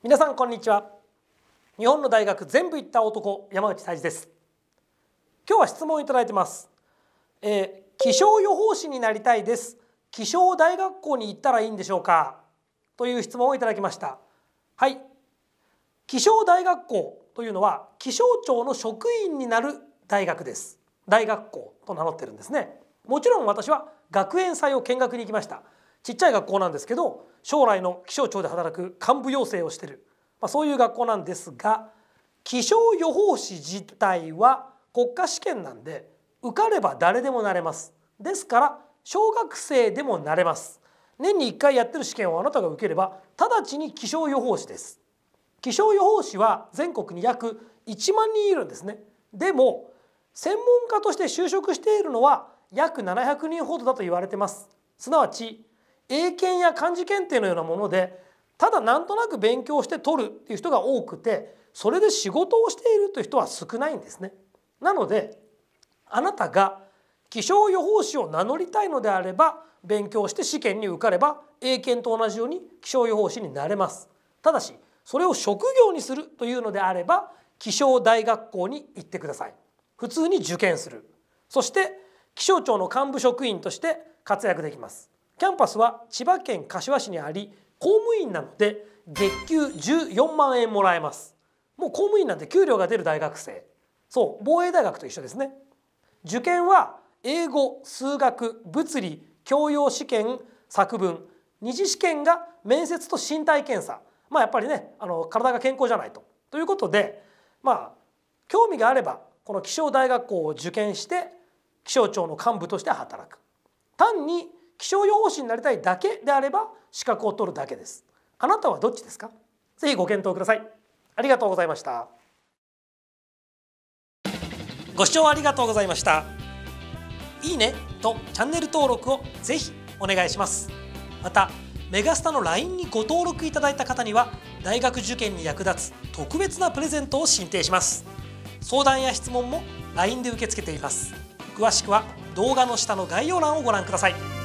皆さんこんにちは日本の大学全部行った男山内泰治です今日は質問いただいてます、えー、気象予報士になりたいです気象大学校に行ったらいいんでしょうかという質問をいただきましたはい気象大学校というのは気象庁の職員になる大学です大学校と名乗ってるんですねもちろん私は学園祭を見学に行きましたちっちゃい学校なんですけど将来の気象庁で働く幹部養成をしてる、まあ、そういう学校なんですが気象予報士自体は国家試験なんで受かれば誰でもなれますですから小学生でもなれます年に1回やってる試験をあなたが受ければ直ちに気象予報士です気象予報士は全国に約1万人いるんですねでも専門家として就職しているのは約700人ほどだと言われてますすなわち英検や漢字検定のようなものでただなんとなく勉強して取るっていう人が多くてそれで仕事をしているという人は少ないんですね。なのであなたが気象予報士を名乗りたいのであれば勉強して試験に受かれば英検と同じように気象予報士になれます。ただしそれを職業にするというのであれば気象大学校に行ってください。普通に受験する。そして気象庁の幹部職員として活躍できます。キャンパスは千葉県柏市にあり公務員なので月給14万円もらえますもう公務員なんて給料が出る大学生そう防衛大学と一緒ですね受験は英語数学物理教養試験作文二次試験が面接と身体検査まあやっぱりねあの体が健康じゃないと。ということでまあ興味があればこの気象大学校を受験して気象庁の幹部として働く。単に気象予報士になりたいだけであれば資格を取るだけですあなたはどっちですかぜひご検討くださいありがとうございましたご視聴ありがとうございましたいいねとチャンネル登録をぜひお願いしますまたメガスタの LINE にご登録いただいた方には大学受験に役立つ特別なプレゼントを進呈します相談や質問も LINE で受け付けています詳しくは動画の下の概要欄をご覧ください